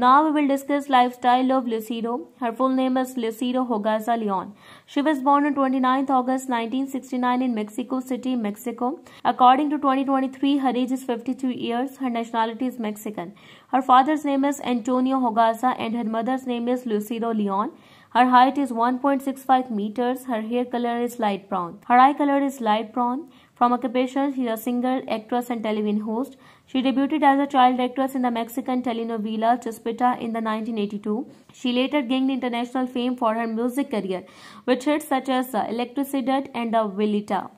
Now we will discuss lifestyle of Lucero. Her full name is Lucero Hogaza Leon. She was born on 29th August 1969 in Mexico City, Mexico. According to 2023, her age is 52 years. Her nationality is Mexican. Her father's name is Antonio Hogaza and her mother's name is Lucero Leon. Her height is 1.65 meters. Her hair color is light brown. Her eye color is light brown. From occupation, she is a singer, actress, and television host. She debuted as a child actress in the Mexican telenovela Chispita in the 1982. She later gained international fame for her music career with hits such as uh, Electricidad and The uh, Velita.